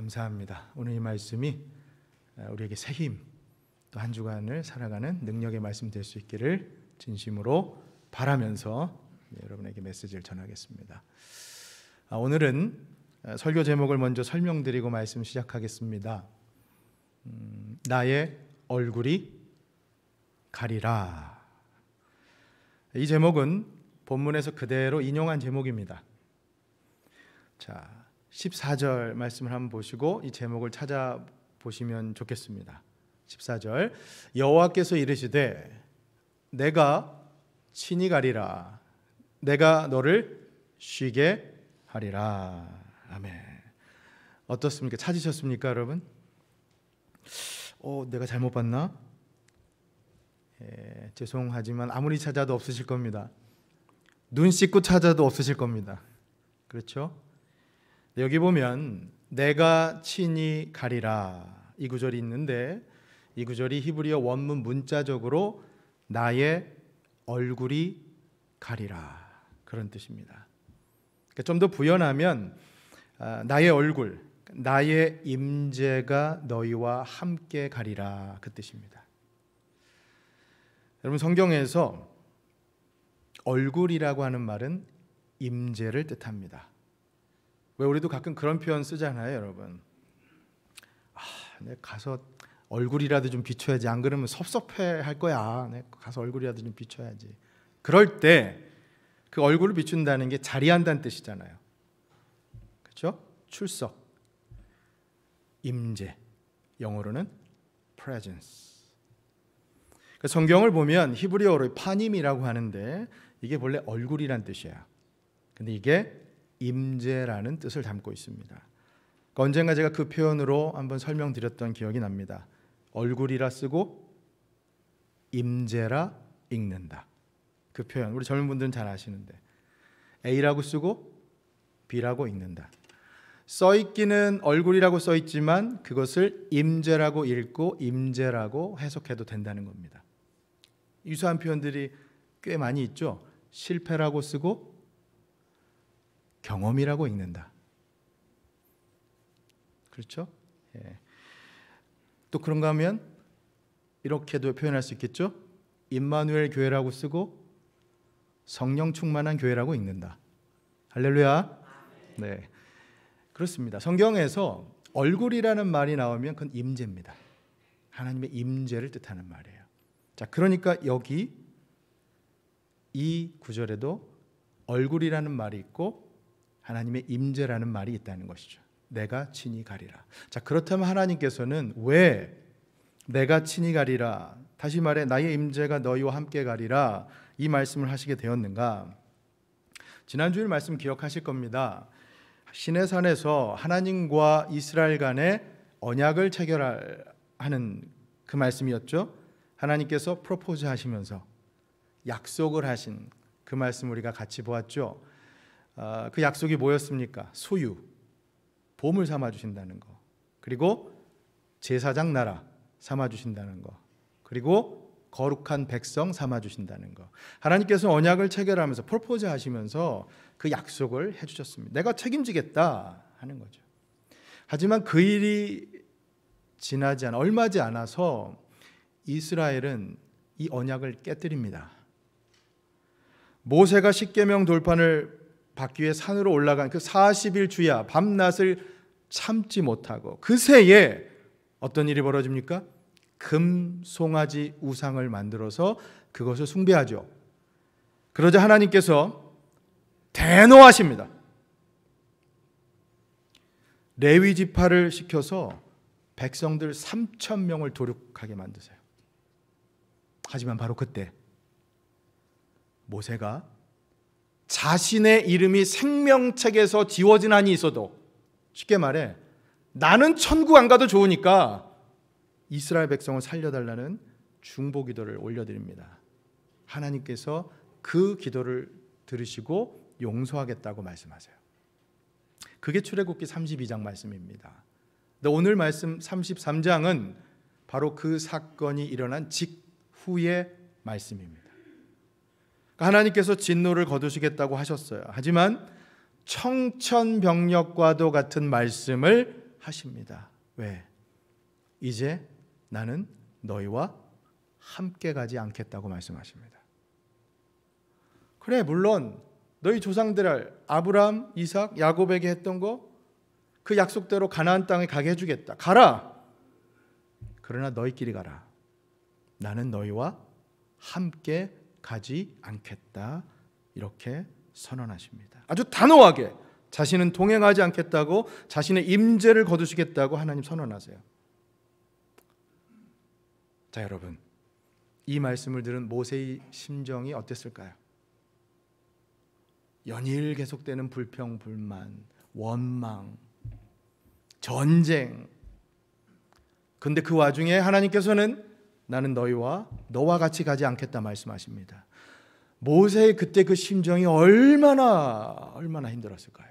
감사합니다. 오늘 이 말씀이 우리에게 새 힘, 또 한 주간을 살아가는 능력의 말씀 될수 있기를 진심으로 바라면서 네, 여러분에게 메시지를 전하겠습니다. 아, 오늘은 설교 제목을 먼저 설명드리고 말씀 시작하겠습니다. 음, 나의 얼굴이 가리라. 이 제목은 본문에서 그대로 인용한 제목입니다. 자, 14절 말씀을 한번 보시고 이 제목을 찾아보시면 좋겠습니다. 14절 여호와께서 이르시되 내가 친히 가리라 내가 너를 쉬게 하리라 아멘 어떻습니까 찾으셨습니까 여러분 어 내가 잘못 봤나 예, 죄송하지만 아무리 찾아도 없으실 겁니다 눈 씻고 찾아도 없으실 겁니다 그렇죠 여기 보면 내가 친히 가리라 이 구절이 있는데 이 구절이 히브리어 원문 문자적으로 나의 얼굴이 가리라 그런 뜻입니다. 그러니까 좀더 부연하면 아, 나의 얼굴, 나의 임재가 너희와 함께 가리라 그 뜻입니다. 여러분 성경에서 얼굴이라고 하는 말은 임재를 뜻합니다. 왜 우리도 가끔 그런 표현 쓰잖아요, 여러분. 아, 내 네, 가서 얼굴이라도 좀 비춰야지. 안 그러면 섭섭해 할 거야. 내 네, 가서 얼굴이라도 좀 비춰야지. 그럴 때 그 얼굴을 비춘다는 게 자리한다는 뜻이잖아요. 그렇죠? 출석, 임재, 영어로는 presence. 그 성경을 보면 히브리어로 파님이라고 하는데 이게 원래 얼굴이란 뜻이에 근데 이게 임재라는 뜻을 담고 있습니다. 그러니까 언젠가 제가 그 표현으로 한번 설명드렸던 기억이 납니다. 얼굴이라 쓰고 임재라 읽는다. 그 표현 우리 젊은 분들은 잘 아시는데 A라고 쓰고 B라고 읽는다. 써 있기는 얼굴이라고 써 있지만 그것을 임재라고 읽고 임재라고 해석해도 된다는 겁니다. 유사한 표현들이 꽤 많이 있죠. 실패라고 쓰고 경험이라고 읽는다. 그렇죠? 예. 또 그런가 하면 이렇게도 표현할 수 있겠죠? 임마누엘 교회라고 쓰고 성령 충만한 교회라고 읽는다. 할렐루야. 네. 그렇습니다. 성경에서 얼굴이라는 말이 나오면 그건 임재입니다. 하나님의 임재를 뜻하는 말이에요. 자, 그러니까 여기 이 구절에도 얼굴이라는 말이 있고 하나님의 임재라는 말이 있다는 것이죠. 내가 친히 가리라. 자, 그렇다면 하나님께서는 왜 내가 친히 가리라 다시 말해 나의 임재가 너희와 함께 가리라 이 말씀을 하시게 되었는가? 지난주일 말씀 기억하실 겁니다. 시내산에서 하나님과 이스라엘 간의 언약을 체결하는 그 말씀이었죠. 하나님께서 프로포즈 하시면서 약속을 하신 그 말씀 우리가 같이 보았죠. 아, 그 약속이 뭐였습니까? 소유, 보물 삼아 주신다는 거. 그리고 제사장 나라 삼아 주신다는 거. 그리고 거룩한 백성 삼아 주신다는 거. 하나님께서 언약을 체결하면서 프로포즈 하시면서 그 약속을 해 주셨습니다. 내가 책임지겠다 하는 거죠. 하지만 그 일이 지나지 않 얼마지 않아서 이스라엘은 이 언약을 깨뜨립니다. 모세가 십계명 돌판을 바퀴에 산으로 올라간 그 40일 주야 밤낮을 참지 못하고 그새에 어떤 일이 벌어집니까? 금 송아지 우상을 만들어서 그것을 숭배하죠. 그러자 하나님께서 대노하십니다. 레위 지파를 시켜서 백성들 3천 명을 도륙하게 만드세요. 하지만 바로 그때 모세가 자신의 이름이 생명책에서 지워진 한이 있어도 쉽게 말해 나는 천국 안 가도 좋으니까 이스라엘 백성을 살려달라는 중보 기도를 올려드립니다. 하나님께서 그 기도를 들으시고 용서하겠다고 말씀하세요. 그게 출애굽기 32장 말씀입니다. 근데 오늘 말씀 33장은 바로 그 사건이 일어난 직후의 말씀입니다. 그러니까 하나님께서 진노를 거두시겠다고 하셨어요. 하지만 청천벽력과도 같은 말씀을 하십니다. 왜? 이제 나는 너희와 함께 가지 않겠다고 말씀하십니다. 그래 물론 너희 조상들을 아브람, 이삭, 야곱에게 했던 거 그 약속대로 가나안 땅에 가게 해 주겠다. 가라. 그러나 너희끼리 가라. 나는 너희와 함께 가지 않겠다 이렇게 선언하십니다. 아주 단호하게 자신은 동행하지 않겠다고 자신의 임재를 거두시겠다고 하나님 선언하세요. 자, 여러분. 이 말씀을 들은 모세의 심정이 어땠을까요? 연일 계속되는 불평, 불만, 원망, 전쟁. 근데 그 와중에 하나님께서는 나는 너희와 너와 같이 가지 않겠다 말씀하십니다. 모세의 그때 그 심정이 얼마나 얼마나 힘들었을까요?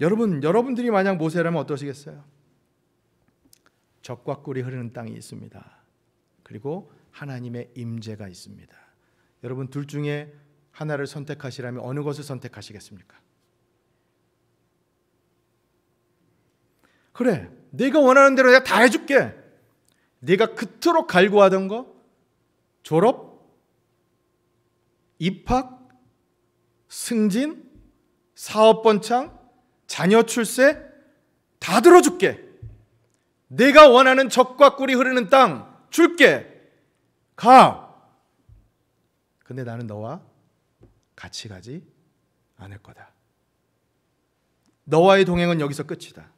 여러분 여러분들이 만약 모세라면 어떠시겠어요? 적과 꿀이 흐르는 땅이 있습니다. 그리고 하나님의 임재가 있습니다. 여러분 둘 중에 하나를 선택하시라면 어느 것을 선택하시겠습니까? 그래, 네가 원하는 대로 내가 다 해줄게. 네가 그토록 갈구하던 거 졸업, 입학, 승진, 사업 번창, 자녀 출세 다 들어줄게. 내가 원하는 적과 꿀이 흐르는 땅 줄게. 가. 근데 나는 너와 같이 가지 않을 거다. 너와의 동행은 여기서 끝이다.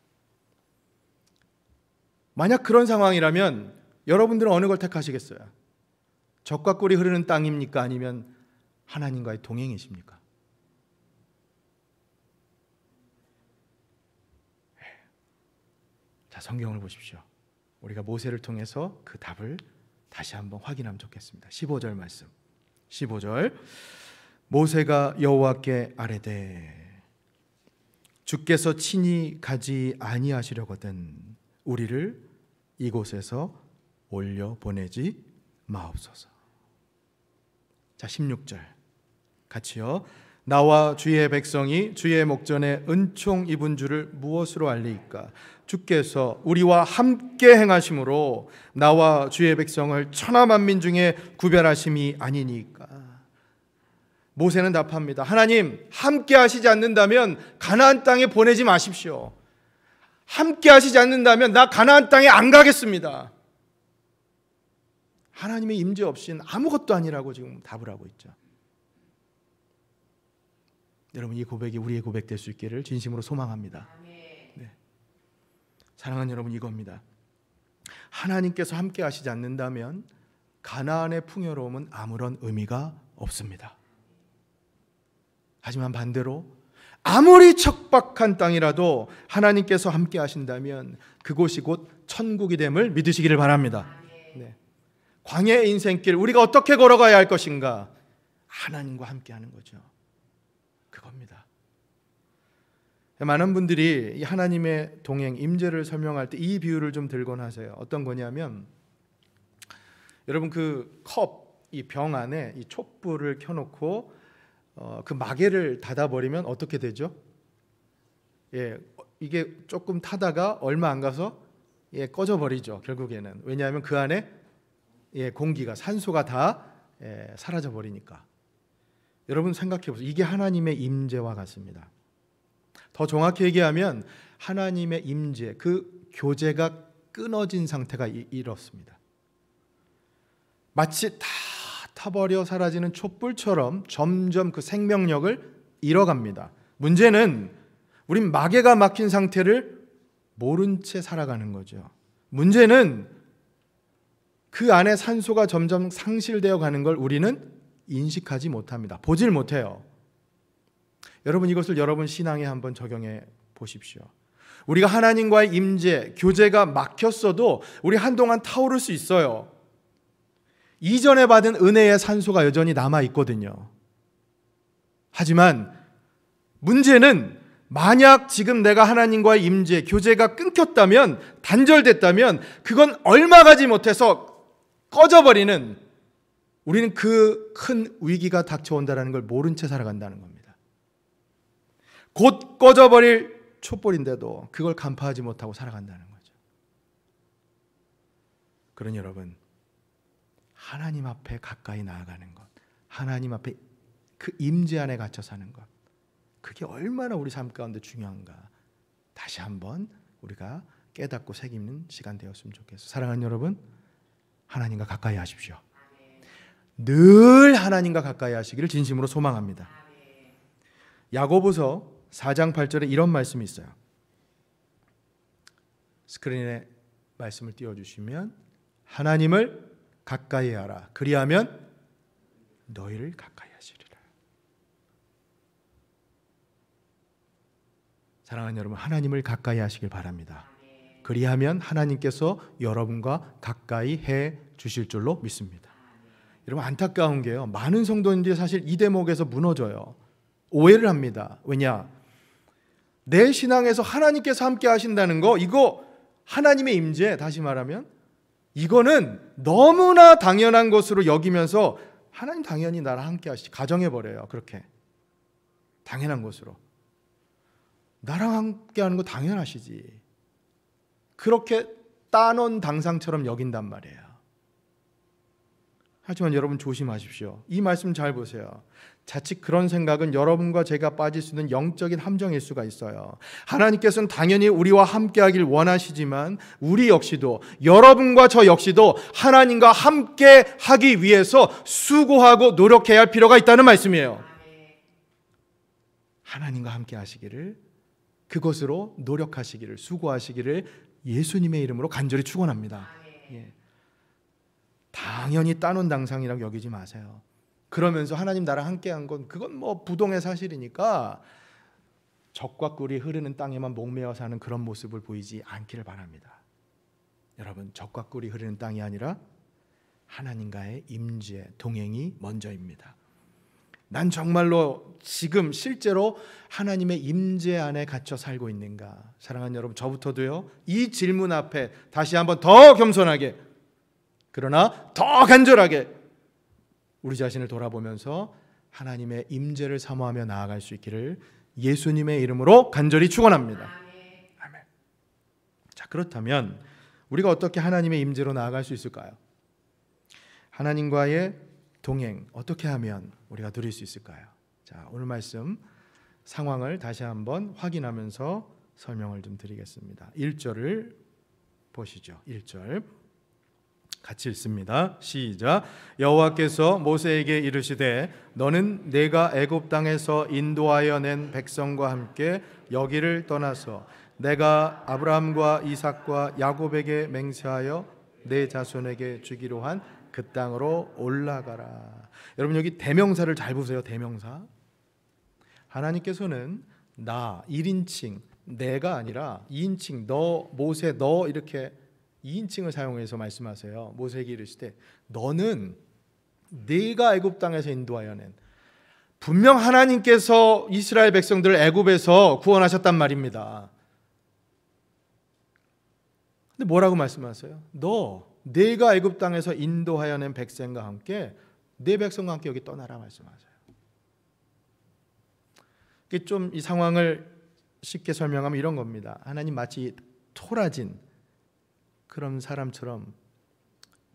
만약 그런 상황이라면 여러분들은 어느 걸 택하시겠어요? 적과 꿀이 흐르는 땅입니까? 아니면 하나님과의 동행이십니까? 자, 성경을 보십시오. 우리가 모세를 통해서 그 답을 다시 한번 확인하면 좋겠습니다. 15절 말씀. 15절. 모세가 여호와께 아뢰되 주께서 친히 가지 아니하시려거든 우리를 이곳에서 올려 보내지 마옵소서. 자, 16절. 같이요. 나와 주의 백성이 주의 목전에 은총 입은 줄을 무엇으로 알리까 주께서 우리와 함께 행하심으로 나와 주의 백성을 천하 만민 중에 구별하심이 아니니까. 모세는 답합니다. 하나님, 함께 하시지 않는다면 가나안 땅에 보내지 마십시오. 함께 하시지 않는다면 나 가나안 땅에 안 가겠습니다. 하나님의 임재 없이는 아무것도 아니라고 지금 답을 하고 있죠. 여러분 이 고백이 우리의 고백 될 수 있기를 진심으로 소망합니다. 네. 사랑하는 여러분 이겁니다. 하나님께서 함께 하시지 않는다면 가나안의 풍요로움은 아무런 의미가 없습니다. 하지만 반대로 아무리 척박한 땅이라도 하나님께서 함께 하신다면 그곳이 곧 천국이 됨을 믿으시기를 바랍니다. 네. 광야 인생길 우리가 어떻게 걸어가야 할 것인가? 하나님과 함께 하는 거죠. 그겁니다. 많은 분들이 하나님의 동행 임재를 설명할 때 이 비유를 좀 들곤 하세요. 어떤 거냐면 여러분 그 컵, 이 병 안에 이 촛불을 켜놓고 어, 그 마개를 닫아버리면 어떻게 되죠? 예, 이게 조금 타다가 얼마 안 가서 예, 꺼져 버리죠. 결국에는 왜냐하면 그 안에 예, 공기가 산소가 다 예, 사라져 버리니까. 여러분 생각해 보세요. 이게 하나님의 임재와 같습니다. 더 정확히 얘기하면 하나님의 임재, 그 교제가 끊어진 상태가 이, 이렇습니다. 마치 다 타버려 사라지는 촛불처럼 점점 그 생명력을 잃어갑니다. 문제는 우린 마개가 막힌 상태를 모른 채 살아가는 거죠. 문제는 그 안에 산소가 점점 상실되어 가는 걸 우리는 인식하지 못합니다. 보질 못해요. 여러분 이것을 여러분 신앙에 한번 적용해 보십시오. 우리가 하나님과의 임재, 교제가 막혔어도 우리 한동안 타오를 수 있어요. 이전에 받은 은혜의 산소가 여전히 남아 있거든요. 하지만 문제는 만약 지금 내가 하나님과의 임재, 교제가 끊겼다면, 단절됐다면, 그건 얼마 가지 못해서 꺼져버리는 우리는 그 큰 위기가 닥쳐온다는 걸 모른 채 살아간다는 겁니다. 곧 꺼져버릴 촛불인데도 그걸 간파하지 못하고 살아간다는 거죠. 그러니 여러분, 하나님 앞에 가까이 나아가는 것, 하나님 앞에 그 임재 안에 갇혀 사는 것, 그게 얼마나 우리 삶 가운데 중요한가 다시 한번 우리가 깨닫고 새기는 시간 되었으면 좋겠어요. 사랑하는 여러분, 하나님과 가까이 하십시오. 늘 하나님과 가까이 하시기를 진심으로 소망합니다. 야고보서 4장 8절에 이런 말씀이 있어요. 스크린에 말씀을 띄워 주시면 하나님을 가까이 하라. 그리하면 너희를 가까이 하시리라. 사랑하는 여러분, 하나님을 가까이 하시길 바랍니다. 그리하면 하나님께서 여러분과 가까이 해 주실 줄로 믿습니다. 여러분 안타까운 게요. 많은 성도인들이 사실 이 대목에서 무너져요. 오해를 합니다. 왜냐? 내 신앙에서 하나님께서 함께 하신다는 거 이거 하나님의 임재 다시 말하면 이거는 너무나 당연한 것으로 여기면서 하나님 당연히 나랑 함께 하시지. 가정해버려요. 그렇게. 당연한 것으로. 나랑 함께 하는 거 당연하시지. 그렇게 따놓은 당상처럼 여긴단 말이에요. 하지만 여러분 조심하십시오. 이 말씀 잘 보세요. 자칫 그런 생각은 여러분과 제가 빠질 수 있는 영적인 함정일 수가 있어요. 하나님께서는 당연히 우리와 함께하길 원하시지만 우리 역시도 여러분과 저 역시도 하나님과 함께하기 위해서 수고하고 노력해야 할 필요가 있다는 말씀이에요. 하나님과 함께하시기를 그것으로 노력하시기를 수고하시기를 예수님의 이름으로 간절히 축원합니다. 예. 당연히 따놓은 당상이라고 여기지 마세요. 그러면서 하나님 나랑 함께한 건 그건 뭐 부동의 사실이니까 적과 꿀이 흐르는 땅에만 목매어 사는 그런 모습을 보이지 않기를 바랍니다. 여러분 적과 꿀이 흐르는 땅이 아니라 하나님과의 임재 동행이 먼저입니다. 난 정말로 지금 실제로 하나님의 임재 안에 갇혀 살고 있는가? 사랑하는 여러분, 저부터도요. 이 질문 앞에 다시 한번 더 겸손하게 그러나 더 간절하게 우리 자신을 돌아보면서 하나님의 임재를 사모하며 나아갈 수 있기를 예수님의 이름으로 간절히 축원합니다. 아멘. 자, 그렇다면 우리가 어떻게 하나님의 임재로 나아갈 수 있을까요? 하나님과의 동행 어떻게 하면 우리가 누릴 수 있을까요? 자, 오늘 말씀 상황을 다시 한번 확인하면서 설명을 좀 드리겠습니다. 1절을 보시죠. 1절. 같이 읽습니다. 시작. 여호와께서 모세에게 이르시되 너는 내가 애굽 땅에서 인도하여 낸 백성과 함께 여기를 떠나서 내가 아브라함과 이삭과 야곱에게 맹세하여 내 자손에게 주기로 한 그 땅으로 올라가라. 여러분 여기 대명사를 잘 보세요. 대명사. 하나님께서는 나 1인칭 내가 아니라 2인칭 너 모세 너 이렇게 2인칭을 사용해서 말씀하세요. 모세에게 이르시되 너는 네가 애굽 땅에서 인도하여낸 분명 하나님께서 이스라엘 백성들을 애굽에서 구원하셨단 말입니다. 근데 뭐라고 말씀하세요? 너 네가 애굽 땅에서 인도하여낸 백성과 함께 네 백성과 함께 여기 떠나라 말씀하세요. 이게 좀이 상황을 쉽게 설명하면 이런 겁니다. 하나님 마치 토라진 그런 사람처럼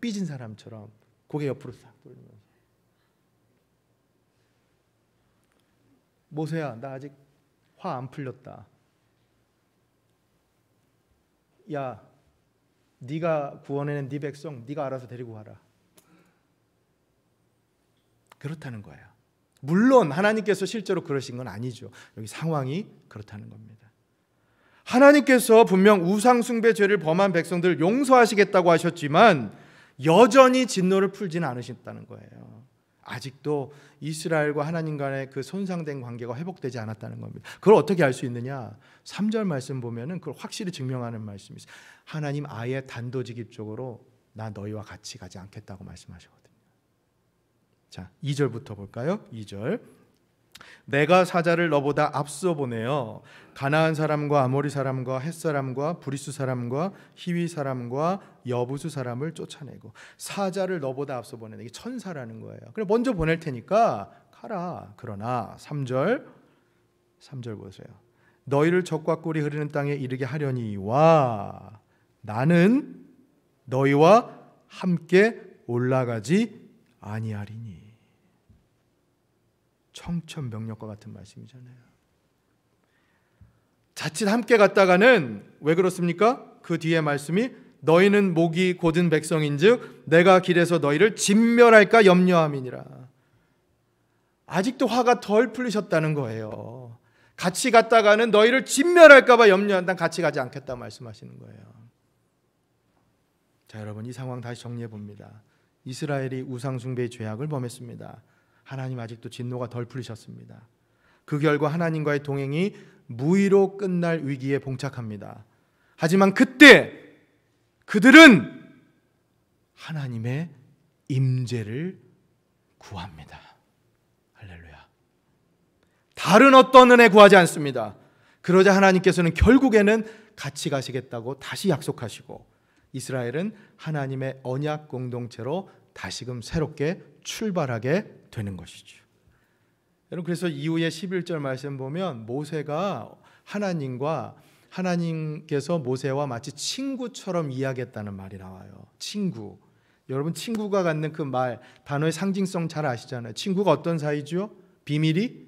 삐진 사람처럼 고개 옆으로 싹 돌리면서 모세야 나 아직 화 안 풀렸다. 야, 네가 구원해낸 네 백성 네가 알아서 데리고 가라. 그렇다는 거예요. 물론 하나님께서 실제로 그러신 건 아니죠. 여기 상황이 그렇다는 겁니다. 하나님께서 분명 우상숭배 죄를 범한 백성들을 용서하시겠다고 하셨지만 여전히 진노를 풀지는 않으셨다는 거예요. 아직도 이스라엘과 하나님 간의 그 손상된 관계가 회복되지 않았다는 겁니다. 그걸 어떻게 알 수 있느냐? 3절 말씀 보면은 그걸 확실히 증명하는 말씀이 있어요. 하나님 아예 단도직입적으로 나 너희와 같이 가지 않겠다고 말씀하시거든요. 자, 2절부터 볼까요? 2절. 내가 사자를 너보다 앞서 보내어 가나안 사람과 아모리 사람과 헷 사람과 브리스 사람과 히위 사람과 여부수 사람을 쫓아내고 사자를 너보다 앞서 보내는 게 천사라는 거예요. 그래 먼저 보낼 테니까 가라. 그러나 3절 3절 보세요. 너희를 적과 꿀이 흐르는 땅에 이르게 하려니와 나는 너희와 함께 올라가지 아니하리니 청천명력과 같은 말씀이잖아요. 자칫 함께 갔다가는 왜 그렇습니까? 그 뒤에 말씀이 너희는 목이 고든 백성인즉 내가 길에서 너희를 진멸할까 염려함이니라. 아직도 화가 덜 풀리셨다는 거예요. 같이 갔다가는 너희를 진멸할까봐 염려한다. 같이 가지 않겠다 말씀하시는 거예요. 자 여러분 이 상황 다시 정리해 봅니다. 이스라엘이 우상숭배의 죄악을 범했습니다. 하나님 아직도 진노가 덜 풀리셨습니다. 그 결과 하나님과의 동행이 무의로 끝날 위기에 봉착합니다. 하지만 그때 그들은 하나님의 임재를 구합니다. 할렐루야. 다른 어떤 은혜 구하지 않습니다. 그러자 하나님께서는 결국에는 같이 가시겠다고 다시 약속하시고 이스라엘은 하나님의 언약 공동체로 다시금 새롭게 출발하게 되는 것이죠. 여러분 그래서 이후에 11절 말씀 보면 모세가 하나님과 하나님께서 모세와 마치 친구처럼 이야기했다는 말이 나와요. 친구. 여러분 친구가 갖는 그 말 단어의 상징성 잘 아시잖아요. 친구가 어떤 사이죠? 비밀이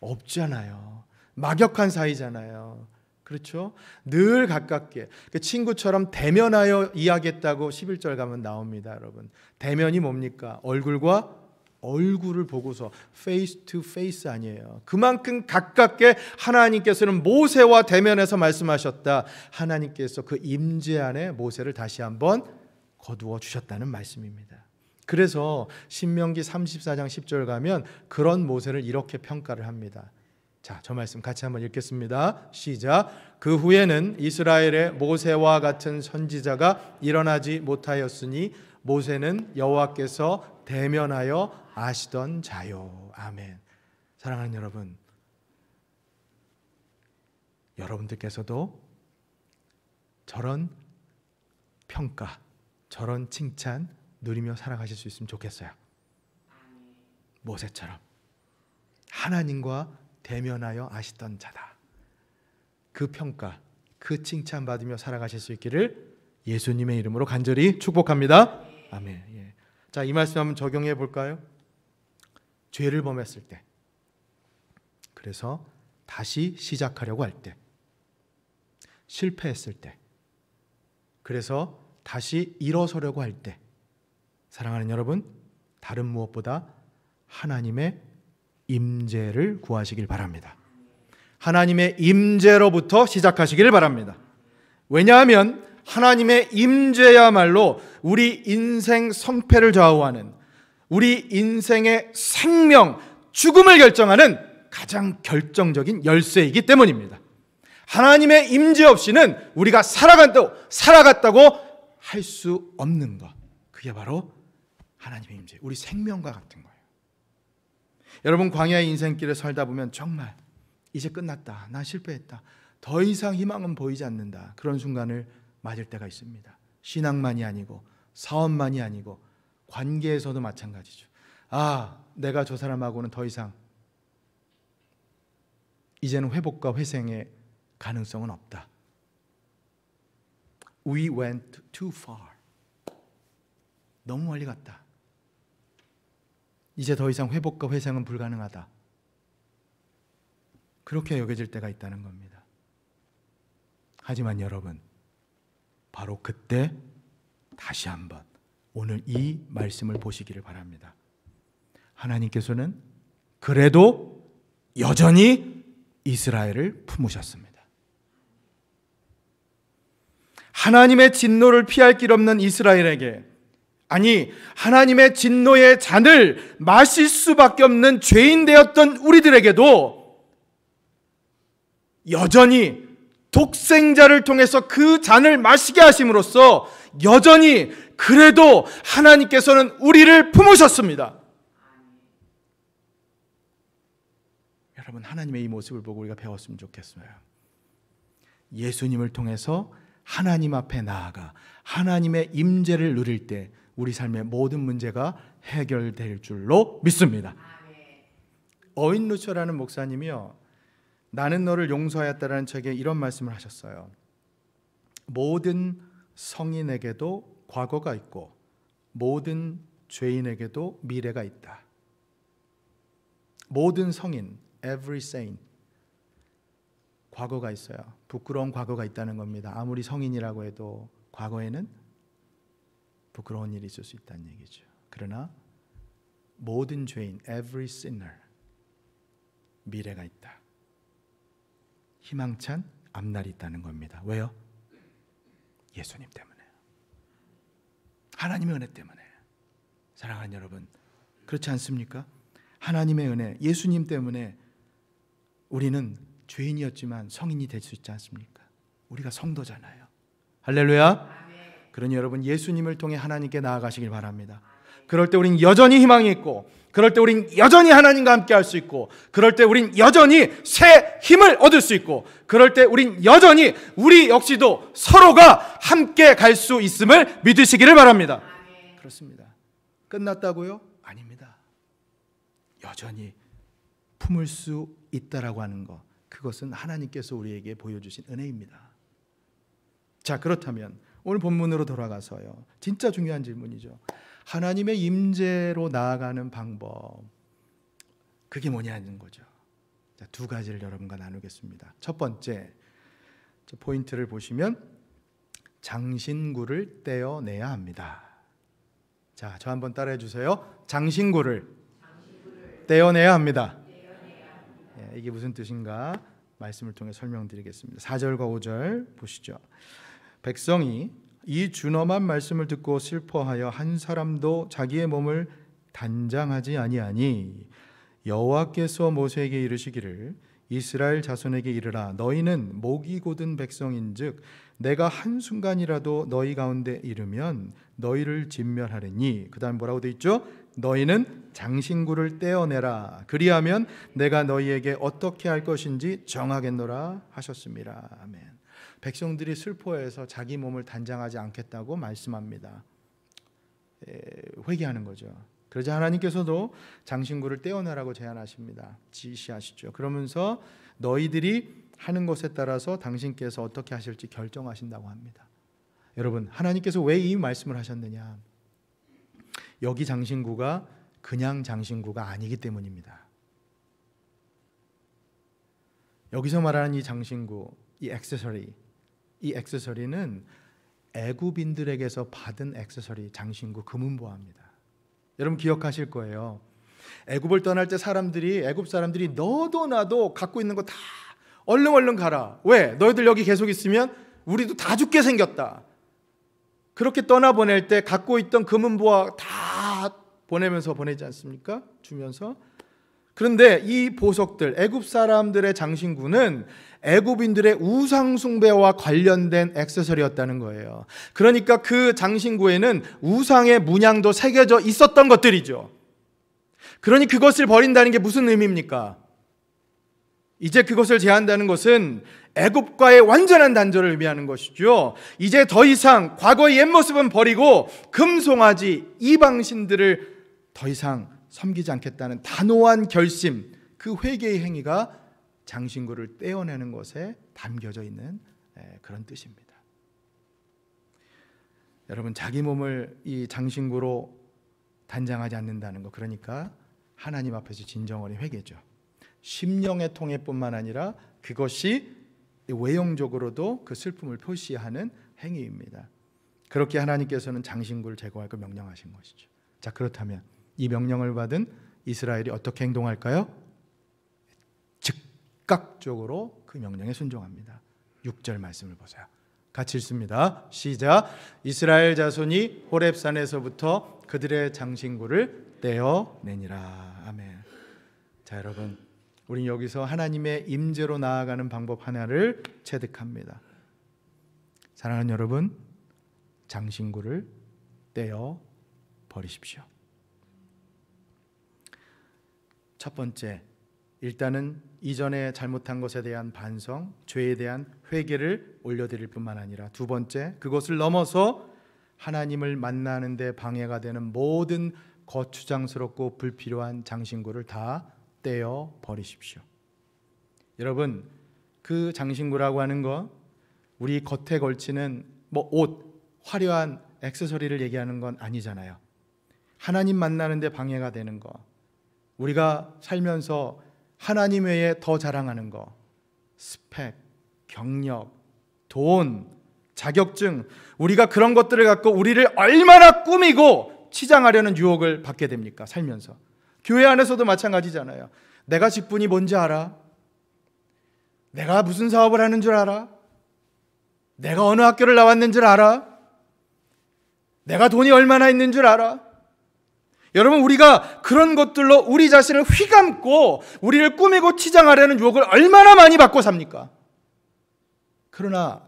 없잖아요. 막역한 사이잖아요. 그렇죠? 늘 가깝게 그 친구처럼 대면하여 이야기했다고 11절 가면 나옵니다, 여러분. 대면이 뭡니까? 얼굴과 얼굴을 보고서 페이스 투 페이스 아니에요. 그만큼 가깝게 하나님께서는 모세와 대면해서 말씀하셨다. 하나님께서 그 임재 안에 모세를 다시 한번 거두어 주셨다는 말씀입니다. 그래서 신명기 34장 10절 가면 그런 모세를 이렇게 평가를 합니다. 자, 저 말씀 같이 한번 읽겠습니다. 시작. 그 후에는 이스라엘의 모세와 같은 선지자가 일어나지 못하였으니 모세는 여호와께서 대면하여 아시던 자요. 아멘. 사랑하는 여러분, 여러분들께서도 저런 평가, 저런 칭찬 누리며 살아가실 수 있으면 좋겠어요. 모세처럼 하나님과 대면하여 아시던 자다. 그 평가, 그 칭찬 받으며 살아가실 수 있기를 예수님의 이름으로 간절히 축복합니다. 아멘. 예. 자, 이 말씀 한번 적용해 볼까요? 죄를 범했을 때. 그래서 다시 시작하려고 할 때. 실패했을 때. 그래서 다시 일어서려고 할 때. 사랑하는 여러분, 다른 무엇보다 하나님의 임재를 구하시길 바랍니다. 하나님의 임재로부터 시작하시길 바랍니다. 왜냐하면 하나님의 임재야말로 우리 인생 성패를 좌우하는 우리 인생의 생명, 죽음을 결정하는 가장 결정적인 열쇠이기 때문입니다. 하나님의 임재 없이는 우리가 살아간다고 살아갔다고 할 수 없는 것. 그게 바로 하나님의 임재, 우리 생명과 같은 거예요. 여러분 광야의 인생길에 살다 보면 정말 이제 끝났다. 나 실패했다. 더 이상 희망은 보이지 않는다. 그런 순간을 맞을 때가 있습니다. 신앙만이 아니고 사업만이 아니고 관계에서도 마찬가지죠. 아, 내가 저 사람하고는 더 이상 이제는 회복과 회생의 가능성은 없다. We went too far. 너무 멀리 갔다. 이제 더 이상 회복과 회생은 불가능하다. 그렇게 여겨질 때가 있다는 겁니다. 하지만 여러분, 바로 그때 다시 한번 오늘 이 말씀을 보시기를 바랍니다. 하나님께서는 그래도 여전히 이스라엘을 품으셨습니다. 하나님의 진노를 피할 길 없는 이스라엘에게 아니 하나님의 진노의 잔을 마실 수밖에 없는 죄인 되었던 우리들에게도 여전히 독생자를 통해서 그 잔을 마시게 하심으로써 여전히 그래도 하나님께서는 우리를 품으셨습니다. 여러분, 하나님의 이 모습을 보고 우리가 배웠으면 좋겠어요. 예수님을 통해서 하나님 앞에 나아가 하나님의 임재를 누릴 때 우리 삶의 모든 문제가 해결될 줄로 믿습니다. 어인 루처라는 목사님이요. 나는 너를 용서하였다라는 책에 이런 말씀을 하셨어요. 모든 성인에게도 과거가 있고 모든 죄인에게도 미래가 있다. 모든 성인, every saint 과거가 있어요. 부끄러운 과거가 있다는 겁니다. 아무리 성인이라고 해도 과거에는 부끄러운 일이 있을 수 있다는 얘기죠. 그러나 모든 죄인, every sinner 미래가 있다. 희망찬 앞날이 있다는 겁니다. 왜요? 예수님 때문에. 하나님의 은혜 때문에. 사랑하는 여러분, 그렇지 않습니까? 하나님의 은혜, 예수님 때문에 우리는 죄인이었지만 성인이 될 수 있지 않습니까? 우리가 성도잖아요. 할렐루야. 그러니 여러분 예수님을 통해 하나님께 나아가시길 바랍니다. 그럴 때우리 여전히 희망이 있고 그럴 때 우린 여전히 하나님과 함께 할 수 있고, 그럴 때 우린 여전히 새 힘을 얻을 수 있고, 그럴 때 우린 여전히 우리 역시도 서로가 함께 갈 수 있음을 믿으시기를 바랍니다. 그렇습니다. 끝났다고요? 아닙니다. 여전히 품을 수 있다라고 하는 것, 그것은 하나님께서 우리에게 보여주신 은혜입니다. 자, 그렇다면 오늘 본문으로 돌아가서요. 진짜 중요한 질문이죠. 하나님의 임재로 나아가는 방법. 그게 뭐냐는 거죠. 자, 두 가지를 여러분과 나누겠습니다. 첫 번째 포인트를 보시면 장신구를 떼어내야 합니다. 자, 저 한번 따라해 주세요. 장신구를, 장신구를 떼어내야 합니다. 떼어내야 합니다. 예, 이게 무슨 뜻인가 말씀을 통해 설명드리겠습니다. 4절과 5절 보시죠. 백성이 이 준엄한 말씀을 듣고 슬퍼하여 한 사람도 자기의 몸을 단장하지 아니하니 여호와께서 모세에게 이르시기를 이스라엘 자손에게 이르라 너희는 목이 고든 백성인즉 내가 한 순간이라도 너희 가운데 이르면 너희를 진멸하리니 그다음 뭐라고 돼 있죠? 너희는 장신구를 떼어내라 그리하면 내가 너희에게 어떻게 할 것인지 정하겠노라 하셨습니다. 아멘. 백성들이 슬퍼해서 자기 몸을 단장하지 않겠다고 말씀합니다. 예, 회개하는 거죠. 그러자 하나님께서도 장신구를 떼어내라고 제안하십니다. 지시하시죠. 그러면서 너희들이 하는 것에 따라서 당신께서 어떻게 하실지 결정하신다고 합니다. 여러분, 하나님께서 왜 이 말씀을 하셨느냐? 여기 장신구가 그냥 장신구가 아니기 때문입니다. 여기서 말하는 이 장신구, 이 액세서리, 이 액세서리는 애굽인들에게서 받은 액세서리 장신구 금은보화입니다. 여러분 기억하실 거예요. 애굽을 떠날 때 사람들이 애굽 사람들이 너도 나도 갖고 있는 거 다 얼른 얼른 가라. 왜? 너희들 여기 계속 있으면 우리도 다 죽게 생겼다. 그렇게 떠나 보낼 때 갖고 있던 금은보화 다 보내면서 보내지 않습니까? 주면서 그런데 이 보석들 애굽 사람들의 장신구는 애굽인들의 우상 숭배와 관련된 액세서리였다는 거예요. 그러니까 그 장신구에는 우상의 문양도 새겨져 있었던 것들이죠. 그러니 그것을 버린다는 게 무슨 의미입니까? 이제 그것을 제한다는 것은 애굽과의 완전한 단절을 의미하는 것이죠. 이제 더 이상 과거의 옛 모습은 버리고 금송아지 이방신들을 더 이상 섬기지 않겠다는 단호한 결심, 그 회개의 행위가 장신구를 떼어내는 것에 담겨져 있는 그런 뜻입니다. 여러분 자기 몸을 이 장신구로 단장하지 않는다는 거 그러니까 하나님 앞에서 진정어 회개죠. 심령의 통해뿐만 아니라 그것이 외형적으로도 그 슬픔을 표시하는 행위입니다. 그렇게 하나님께서는 장신구를 제거할 걸 명령하신 것이죠. 자 그렇다면 이 명령을 받은 이스라엘이 어떻게 행동할까요? 즉각적으로 그 명령에 순종합니다. 6절 말씀을 보세요. 같이 읽습니다. 시작. 이스라엘 자손이 호렙산에서부터 그들의 장신구를 떼어내니라. 아멘. 자, 여러분. 우린 여기서 하나님의 임재로 나아가는 방법 하나를 체득합니다. 사랑하는 여러분, 장신구를 떼어 버리십시오. 첫 번째, 일단은 이전에 잘못한 것에 대한 반성, 죄에 대한 회개를 올려드릴 뿐만 아니라 두 번째, 그것을 넘어서 하나님을 만나는 데 방해가 되는 모든 거추장스럽고 불필요한 장신구를 다 떼어 버리십시오. 여러분, 그 장신구라고 하는 거 우리 겉에 걸치는 뭐 옷, 화려한 액세서리를 얘기하는 건 아니잖아요. 하나님 만나는 데 방해가 되는 거, 우리가 살면서 하나님 외에 더 자랑하는 거 스펙, 경력, 돈, 자격증 우리가 그런 것들을 갖고 우리를 얼마나 꾸미고 치장하려는 유혹을 받게 됩니까? 살면서 교회 안에서도 마찬가지잖아요. 내가 직분이 뭔지 알아? 내가 무슨 사업을 하는 줄 알아? 내가 어느 학교를 나왔는 줄 알아? 내가 돈이 얼마나 있는 줄 알아? 여러분 우리가 그런 것들로 우리 자신을 휘감고 우리를 꾸미고 치장하려는 유혹을 얼마나 많이 받고 삽니까? 그러나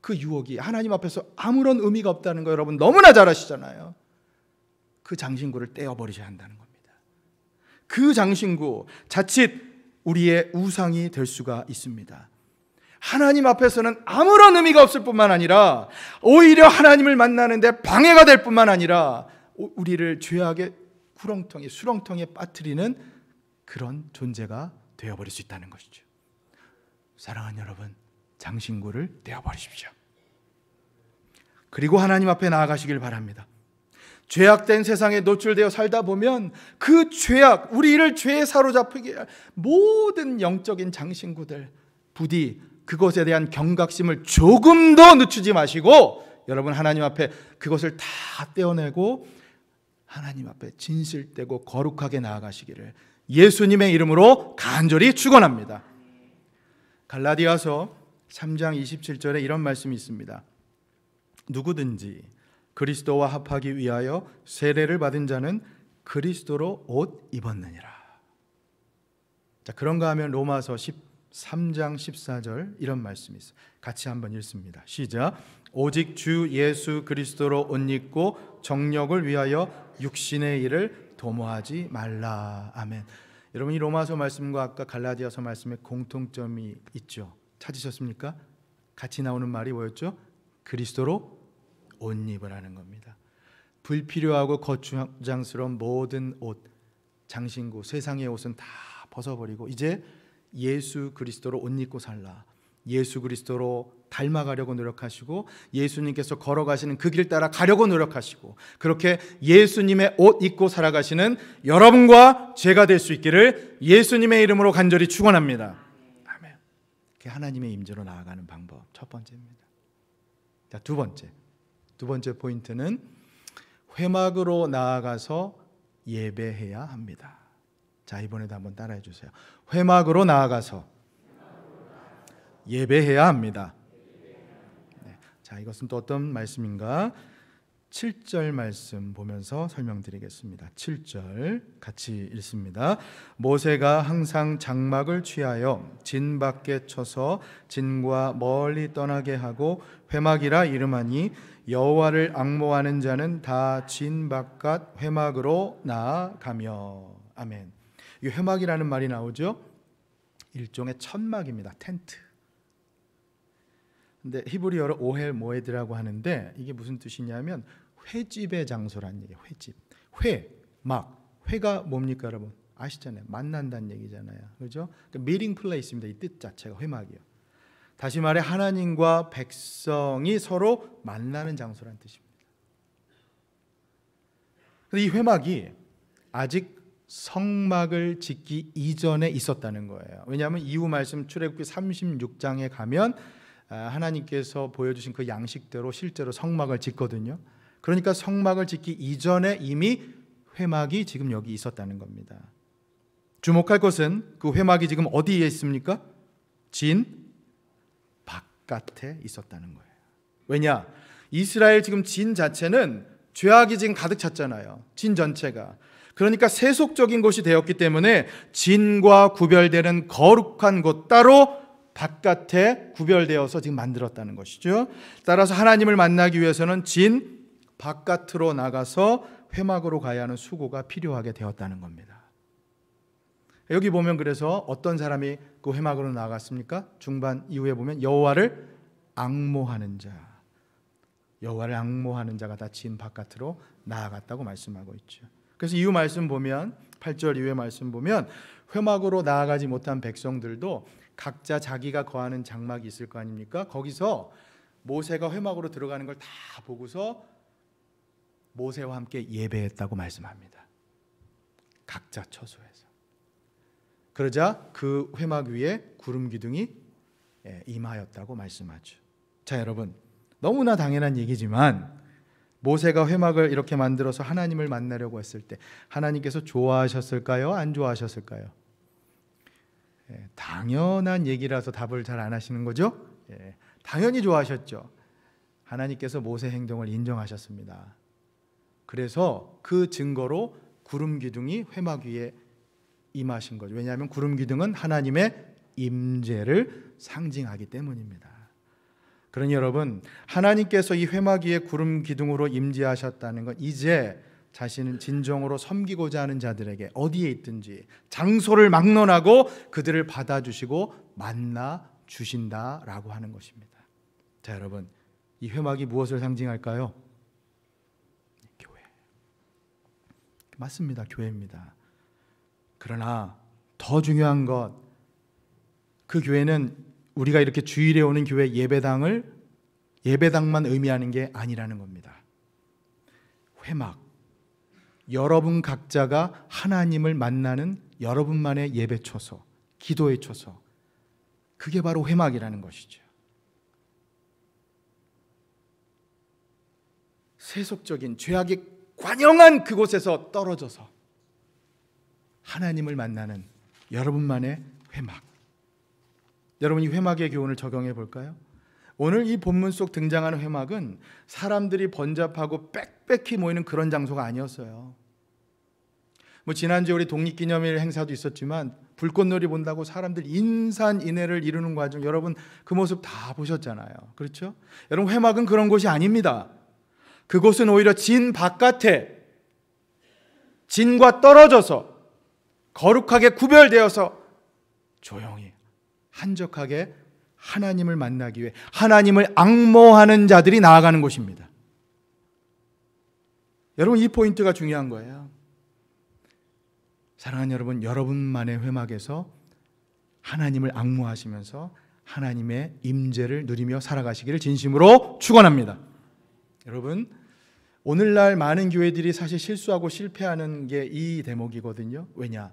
그 유혹이 하나님 앞에서 아무런 의미가 없다는 거 여러분 너무나 잘 아시잖아요. 그 장신구를 떼어버리셔야 한다는 겁니다. 그 장신구 자칫 우리의 우상이 될 수가 있습니다. 하나님 앞에서는 아무런 의미가 없을 뿐만 아니라 오히려 하나님을 만나는데 방해가 될 뿐만 아니라 우리를 죄악의 구렁텅이, 수렁텅이에 빠뜨리는 그런 존재가 되어버릴 수 있다는 것이죠. 사랑하는 여러분, 장신구를 떼어버리십시오. 그리고 하나님 앞에 나아가시길 바랍니다. 죄악된 세상에 노출되어 살다 보면 그 죄악, 우리를 죄에 사로잡히게 할 모든 영적인 장신구들, 부디 그것에 대한 경각심을 조금 더 늦추지 마시고 여러분 하나님 앞에 그것을 다 떼어내고 하나님 앞에 진실되고 거룩하게 나아가시기를 예수님의 이름으로 간절히 축원합니다. 갈라디아서 3장 27절에 이런 말씀이 있습니다. 누구든지 그리스도와 합하기 위하여 세례를 받은 자는 그리스도로 옷 입었느니라. 자, 그런가 하면 로마서 13장 14절 이런 말씀이 있어요. 같이 한번 읽습니다. 시작. 오직 주 예수 그리스도로 옷 입고 정력을 위하여 육신의 일을 도모하지 말라. 아멘. 여러분 이 로마서 말씀과 아까 갈라디아서 말씀의 공통점이 있죠. 찾으셨습니까? 같이 나오는 말이 뭐였죠? 그리스도로 옷 입으라는 겁니다. 불필요하고 거추장스러운 모든 옷, 장신구, 세상의 옷은 다 벗어버리고 이제 예수 그리스도로 옷 입고 살라. 예수 그리스도로 닮아가려고 노력하시고 예수님께서 걸어가시는 그 길 따라 가려고 노력하시고 그렇게 예수님의 옷 입고 살아가시는 여러분과 제가 될 수 있기를 예수님의 이름으로 간절히 축원합니다. 아멘. 그게 하나님의 임재로 나아가는 방법 첫 번째입니다. 자, 두 번째. 두 번째 포인트는 회막으로 나아가서 예배해야 합니다. 자, 이번에도 한번 따라해 주세요. 회막으로 나아가서 예배해야 합니다. 네, 자, 이것은 또 어떤 말씀인가? 7절 말씀 보면서 설명드리겠습니다. 7절 같이 읽습니다. 모세가 항상 장막을 취하여 진 밖에 쳐서 진과 멀리 떠나게 하고 회막이라 이름하니 여호와를 악모하는 자는 다진 바깥 회막으로 나아가며 아멘. 이 회막이라는 말이 나오죠. 일종의 천막입니다. 텐트. 근데 히브리어로 오헬 모에드라고 하는데 이게 무슨 뜻이냐면 회집의 장소란 얘기예요. 회집. 회, 막. 회가 뭡니까, 여러분? 아시잖아요. 만난다는 얘기잖아요. 그죠? 렇 그러니까 미링 플레이스입니다. 이 뜻 자체가 회막이요. 다시 말해 하나님과 백성이 서로 만나는 장소란 뜻입니다. 근데 이 회막이 아직 성막을 짓기 이전에 있었다는 거예요. 왜냐하면 이후 말씀 출애굽기 36장에 가면 아, 하나님께서 보여주신 그 양식대로 실제로 성막을 짓거든요. 그러니까 성막을 짓기 이전에 이미 회막이 지금 여기 있었다는 겁니다. 주목할 것은 그 회막이 지금 어디에 있습니까? 진 바깥에 있었다는 거예요. 왜냐? 이스라엘 지금 진 자체는 죄악이 지금 가득 찼잖아요. 진 전체가. 그러니까 세속적인 곳이 되었기 때문에 진과 구별되는 거룩한 곳 따로 바깥에 구별되어서 지금 만들었다는 것이죠. 따라서 하나님을 만나기 위해서는 진 바깥으로 나가서 회막으로 가야 하는 수고가 필요하게 되었다는 겁니다. 여기 보면 그래서 어떤 사람이 그 회막으로 나갔습니까? 중반 이후에 보면 여호와를 악모하는 자, 여호와를 악모하는 자가 다 진 바깥으로 나아갔다고 말씀하고 있죠. 그래서 이후 말씀 보면 8절 이후의 말씀 보면 회막으로 나아가지 못한 백성들도 각자 자기가 거하는 장막이 있을 거 아닙니까? 거기서 모세가 회막으로 들어가는 걸 다 보고서 모세와 함께 예배했다고 말씀합니다. 각자 처소에서. 그러자 그 회막 위에 구름 기둥이 예, 임하였다고 말씀하죠. 자, 여러분. 너무나 당연한 얘기지만 모세가 회막을 이렇게 만들어서 하나님을 만나려고 했을 때 하나님께서 좋아하셨을까요? 안 좋아하셨을까요? 예, 당연한 얘기라서 답을 잘 안 하시는 거죠. 예, 당연히 좋아하셨죠. 하나님께서 모세 행동을 인정하셨습니다. 그래서 그 증거로 구름 기둥이 회막 위에 임하신 거죠. 왜냐하면 구름 기둥은 하나님의 임재를 상징하기 때문입니다. 그러니 여러분 하나님께서 이 회막 위에 구름 기둥으로 임재하셨다는 건 이제 자신은 진정으로 섬기고자 하는 자들에게 어디에 있든지 장소를 막론하고 그들을 받아주시고 만나 주신다라고 하는 것입니다. 자, 여러분, 이 회막이 무엇을 상징할까요? 교회. 맞습니다. 교회입니다. 그러나 더 중요한 것, 그 교회는 우리가 이렇게 주일에 오는 교회 예배당을 예배당만 의미하는 게 아니라는 겁니다. 회막, 여러분 각자가 하나님을 만나는 여러분만의 예배 초소, 기도의 초소. 그게 바로 회막이라는 것이죠. 세속적인 죄악이 관영한 그곳에서 떨어져서 하나님을 만나는 여러분만의 회막. 여러분이 회막의 교훈을 적용해 볼까요? 오늘 이 본문 속 등장하는 회막은 사람들이 번잡하고 빽빽히 모이는 그런 장소가 아니었어요. 뭐 지난주 우리 독립기념일 행사도 있었지만 불꽃놀이 본다고 사람들 인산인해를 이루는 과정 여러분 그 모습 다 보셨잖아요. 그렇죠? 여러분 회막은 그런 곳이 아닙니다. 그곳은 오히려 진 바깥에 진과 떨어져서 거룩하게 구별되어서 조용히 한적하게 하나님을 만나기 위해 하나님을 악모하는 자들이 나아가는 곳입니다. 여러분 이 포인트가 중요한 거예요. 사랑하는 여러분, 여러분만의 회막에서 하나님을 악무하시면서 하나님의 임재를 누리며 살아가시기를 진심으로 축원합니다. 여러분, 오늘날 많은 교회들이 사실 실수하고 실패하는 게 이 대목이거든요. 왜냐?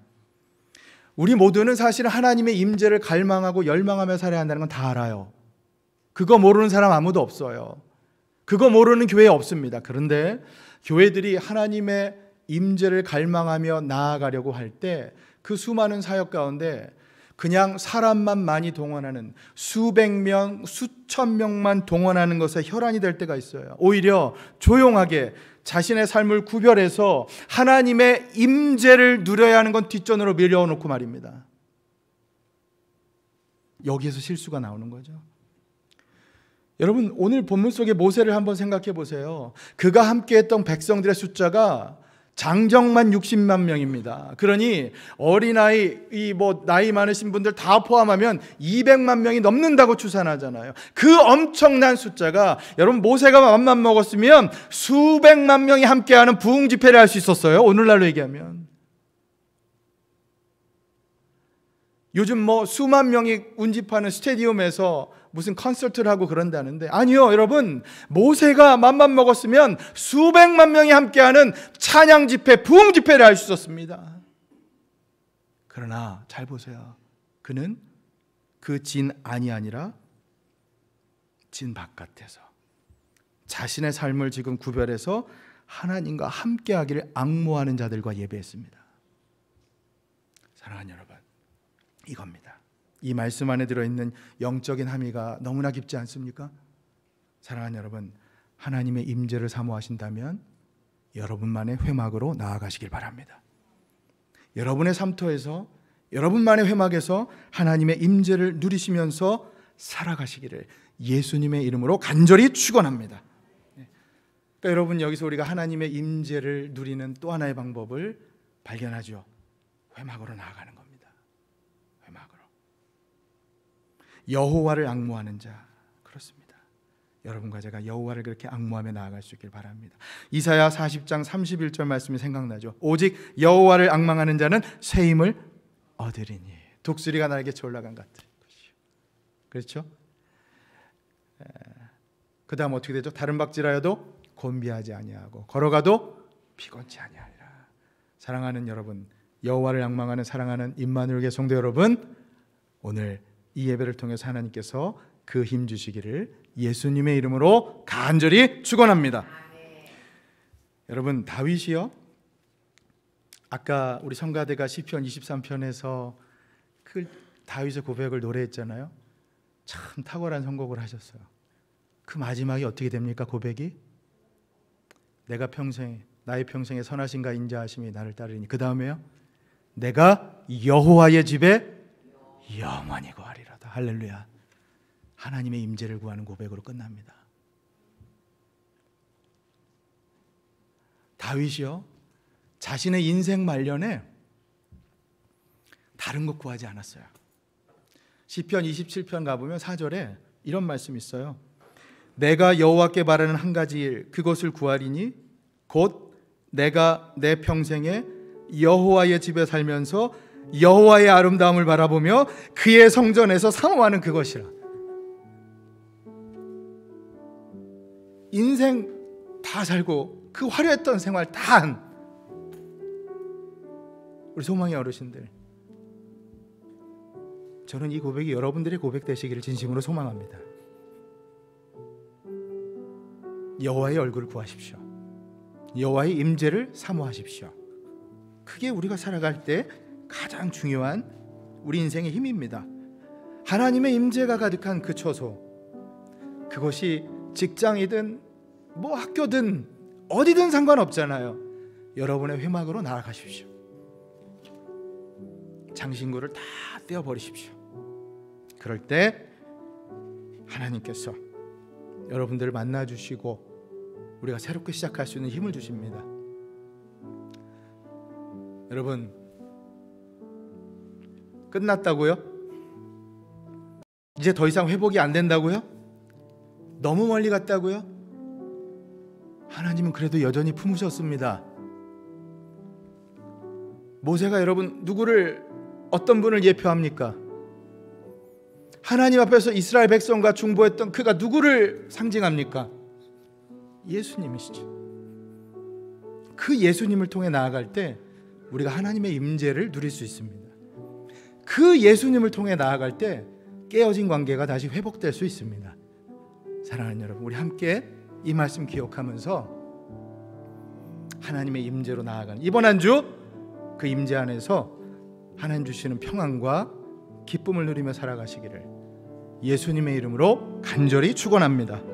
우리 모두는 사실 하나님의 임재를 갈망하고 열망하며 살아야 한다는 건 다 알아요. 그거 모르는 사람 아무도 없어요. 그거 모르는 교회 없습니다. 그런데 교회들이 하나님의 임재를 갈망하며 나아가려고 할 때 그 수많은 사역 가운데 그냥 사람만 많이 동원하는 수백 명, 수천 명만 동원하는 것에 혈안이 될 때가 있어요. 오히려 조용하게 자신의 삶을 구별해서 하나님의 임재를 누려야 하는 건 뒷전으로 밀려놓고 말입니다. 여기에서 실수가 나오는 거죠. 여러분 오늘 본문 속의 모세를 한번 생각해 보세요. 그가 함께했던 백성들의 숫자가 장정만 60만 명입니다. 그러니 어린아이, 이 뭐 나이 많으신 분들 다 포함하면 200만 명이 넘는다고 추산하잖아요. 그 엄청난 숫자가 여러분 모세가 맘만 먹었으면 수백만 명이 함께하는 부흥 집회를 할 수 있었어요. 오늘날로 얘기하면. 요즘 뭐 수만 명이 운집하는 스테디움에서 무슨 컨설트를 하고 그런다는데 아니요 여러분 모세가 맘만 먹었으면 수백만 명이 함께하는 찬양 집회 부흥 집회를 할 수 있었습니다. 그러나 잘 보세요. 그는 그 진 안이 아니라 진 바깥에서 자신의 삶을 지금 구별해서 하나님과 함께하기를 악무하는 자들과 예배했습니다. 사랑하는 여러분. 이겁니다. 이 말씀 안에 들어있는 영적인 함의가 너무나 깊지 않습니까? 사랑하는 여러분, 하나님의 임재를 사모하신다면 여러분만의 회막으로 나아가시길 바랍니다. 여러분의 삼토에서 여러분만의 회막에서 하나님의 임재를 누리시면서 살아가시기를 예수님의 이름으로 간절히 축원합니다. 그러니까 여러분 여기서 우리가 하나님의 임재를 누리는 또 하나의 방법을 발견하죠. 회막으로 나아가는 것. 여호와를 악무하는 자 그렇습니다. 여러분과 제가 여호와를 그렇게 악무하며 나아갈 수 있길 바랍니다. 이사야 40장 31절 말씀이 생각나죠. 오직 여호와를 악망하는 자는 새 힘을 얻으리니 독수리가 날개 올라간 것이 그렇죠? 그 다음 어떻게 되죠? 다른 박질하여도 곤비하지 아니하고 걸어가도 피곤치 아니하리라. 사랑하는 여러분, 여호와를 악망하는 사랑하는 임마누엘계 성도 여러분, 오늘 이 예배를 통해서 하나님께서 그 힘 주시기를 예수님의 이름으로 간절히 축원합니다. 여러분 다윗이요. 아까 우리 성가대가 시편 23편에서 그 다윗의 고백을 노래했잖아요. 참 탁월한 선곡을 하셨어요. 그 마지막이 어떻게 됩니까? 고백이 내가 평생 나의 평생에 선하신가 인자하심이 나를 따르니 그 다음에요. 내가 여호와의 집에 영원히 거하리라다. 할렐루야. 하나님의 임재를 구하는 고백으로 끝납니다. 다윗이요. 자신의 인생 말년에 다른 것 구하지 않았어요. 시편 27편 가보면 4절에 이런 말씀 있어요. 내가 여호와께 바라는 한 가지 일 그것을 구하리니 곧 내가 내 평생에 여호와의 집에 살면서 여호와의 아름다움을 바라보며 그의 성전에서 사모하는 그것이라. 인생 다 살고 그 화려했던 생활 다한 우리 소망의 어르신들. 저는 이 고백이 여러분들의 고백 되시기를 진심으로 소망합니다. 여호와의 얼굴을 구하십시오. 여호와의 임재를 사모하십시오. 그게 우리가 살아갈 때 가장 중요한 우리 인생의 힘입니다. 하나님의 임재가 가득한 그 처소. 그것이 직장이든 뭐 학교든 어디든 상관없잖아요. 여러분의 회막으로 나아가십시오. 장신구를 다 떼어 버리십시오. 그럴 때 하나님께서 여러분들을 만나 주시고 우리가 새롭게 시작할 수 있는 힘을 주십니다. 여러분 끝났다고요? 이제 더 이상 회복이 안 된다고요? 너무 멀리 갔다고요? 하나님은 그래도 여전히 품으셨습니다. 모세가 여러분 누구를 어떤 분을 예표합니까? 하나님 앞에서 이스라엘 백성과 중보했던 그가 누구를 상징합니까? 예수님이시죠. 그 예수님을 통해 나아갈 때 우리가 하나님의 임재를 누릴 수 있습니다. 그 예수님을 통해 나아갈 때 깨어진 관계가 다시 회복될 수 있습니다. 사랑하는 여러분, 우리 함께 이 말씀 기억하면서 하나님의 임재로 나아가는 이번 한 주 그 임재 안에서 하나님 주시는 평안과 기쁨을 누리며 살아가시기를 예수님의 이름으로 간절히 축원합니다.